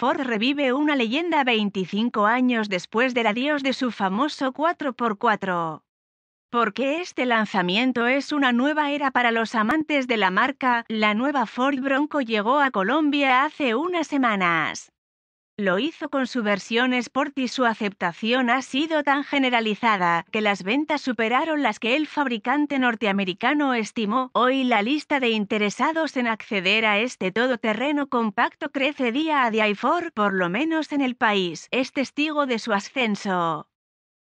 Ford revive una leyenda 25 años después del adiós de su famoso 4x4. Porque este lanzamiento es una nueva era para los amantes de la marca, la nueva Ford Bronco llegó a Colombia hace unas semanas. Lo hizo con su versión Sport y su aceptación ha sido tan generalizada que las ventas superaron las que el fabricante norteamericano estimó. Hoy la lista de interesados en acceder a este todoterreno compacto crece día a día y por lo menos en el país, es testigo de su ascenso.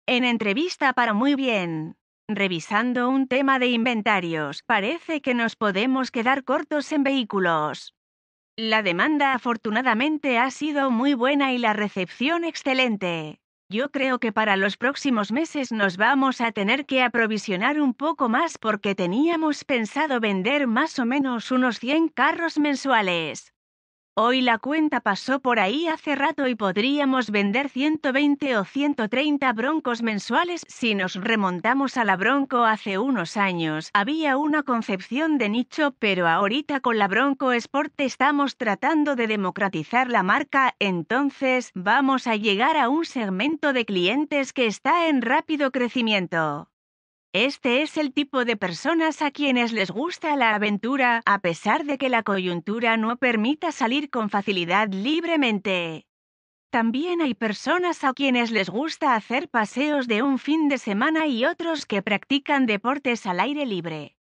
En entrevista para Muy Bien. Revisando un tema de inventarios, parece que nos podemos quedar cortos en vehículos. La demanda afortunadamente ha sido muy buena y la recepción excelente. Yo creo que para los próximos meses nos vamos a tener que aprovisionar un poco más porque teníamos pensado vender más o menos unos 100 carros mensuales. Hoy la cuenta pasó por ahí hace rato y podríamos vender 120 o 130 broncos mensuales si nos remontamos a la bronco hace unos años. Había una concepción de nicho, pero ahorita con la bronco Sport estamos tratando de democratizar la marca, entonces vamos a llegar a un segmento de clientes que está en rápido crecimiento. Este es el tipo de personas a quienes les gusta la aventura, a pesar de que la coyuntura no permita salir con facilidad libremente. También hay personas a quienes les gusta hacer paseos de un fin de semana y otros que practican deportes al aire libre.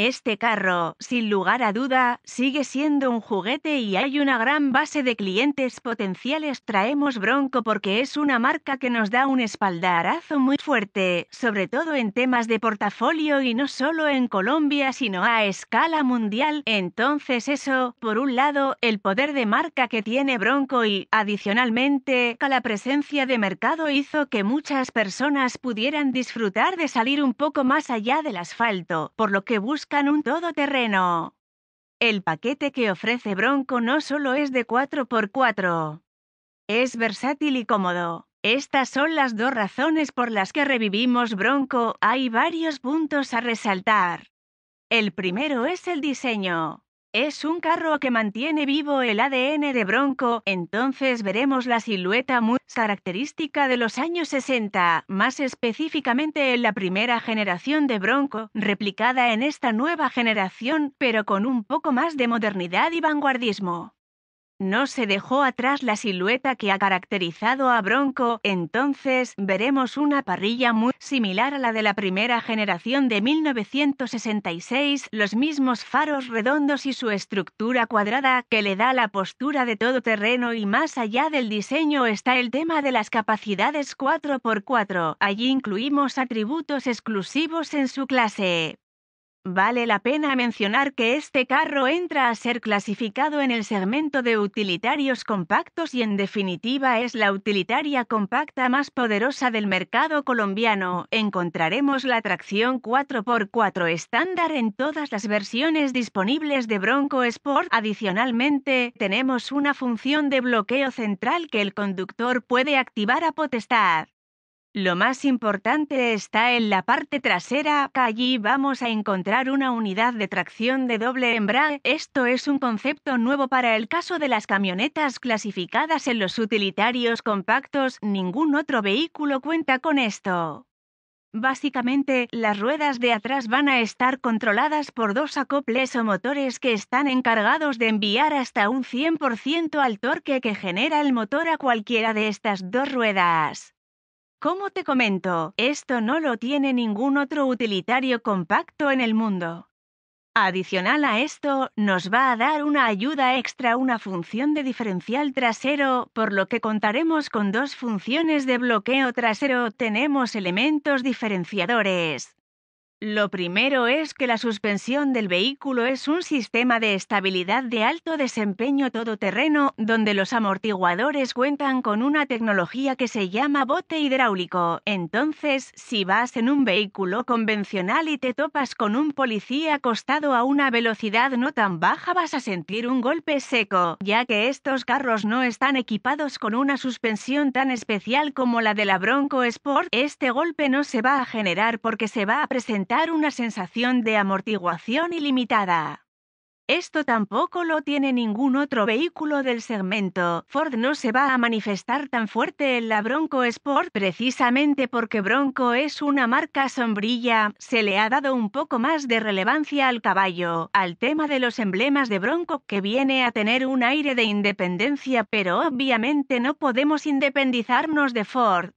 Este carro, sin lugar a duda, sigue siendo un juguete y hay una gran base de clientes potenciales. Traemos Bronco porque es una marca que nos da un espaldarazo muy fuerte, sobre todo en temas de portafolio y no solo en Colombia, sino a escala mundial. Entonces eso, por un lado, el poder de marca que tiene Bronco y, adicionalmente, la presencia de mercado hizo que muchas personas pudieran disfrutar de salir un poco más allá del asfalto, por lo que busca un todoterreno. El paquete que ofrece Bronco no solo es de 4x4. Es versátil y cómodo. Estas son las dos razones por las que revivimos Bronco. Hay varios puntos a resaltar. El primero es el diseño. Es un carro que mantiene vivo el ADN de Bronco, entonces veremos la silueta muy característica de los años 60, más específicamente en la primera generación de Bronco, replicada en esta nueva generación, pero con un poco más de modernidad y vanguardismo. No se dejó atrás la silueta que ha caracterizado a Bronco, entonces veremos una parrilla muy similar a la de la primera generación de 1966, los mismos faros redondos y su estructura cuadrada que le da la postura de todo terreno. y más allá del diseño está el tema de las capacidades 4x4, allí incluimos atributos exclusivos en su clase. Vale la pena mencionar que este carro entra a ser clasificado en el segmento de utilitarios compactos y en definitiva es la utilitaria compacta más poderosa del mercado colombiano. Encontraremos la tracción 4x4 estándar en todas las versiones disponibles de Bronco Sport. Adicionalmente, tenemos una función de bloqueo central que el conductor puede activar a potestad. Lo más importante está en la parte trasera, allí vamos a encontrar una unidad de tracción de doble embrague. Esto es un concepto nuevo para el caso de las camionetas clasificadas en los utilitarios compactos, ningún otro vehículo cuenta con esto. Básicamente, las ruedas de atrás van a estar controladas por dos acoples o motores que están encargados de enviar hasta un 100% al torque que genera el motor a cualquiera de estas dos ruedas. Como te comento, esto no lo tiene ningún otro utilitario compacto en el mundo. Adicional a esto, nos va a dar una ayuda extra una función de diferencial trasero, por lo que contaremos con dos funciones de bloqueo trasero. Tenemos elementos diferenciadores, lo primero es que la suspensión del vehículo es un sistema de estabilidad de alto desempeño todoterreno donde los amortiguadores cuentan con una tecnología que se llama bote hidráulico. Entonces, si vas en un vehículo convencional y te topas con un policía acostado a una velocidad no tan baja, vas a sentir un golpe seco, ya que estos carros no están equipados con una suspensión tan especial como la de la Bronco Sport. Este golpe no se va a generar porque se va a presentar una sensación de amortiguación ilimitada. Esto tampoco lo tiene ningún otro vehículo del segmento. Ford no se va a manifestar tan fuerte en la Bronco Sport precisamente porque Bronco es una marca sombrilla. Se le ha dado un poco más de relevancia al caballo, al tema de los emblemas de Bronco que viene a tener un aire de independencia, pero obviamente no podemos independizarnos de Ford.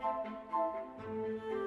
Thank you.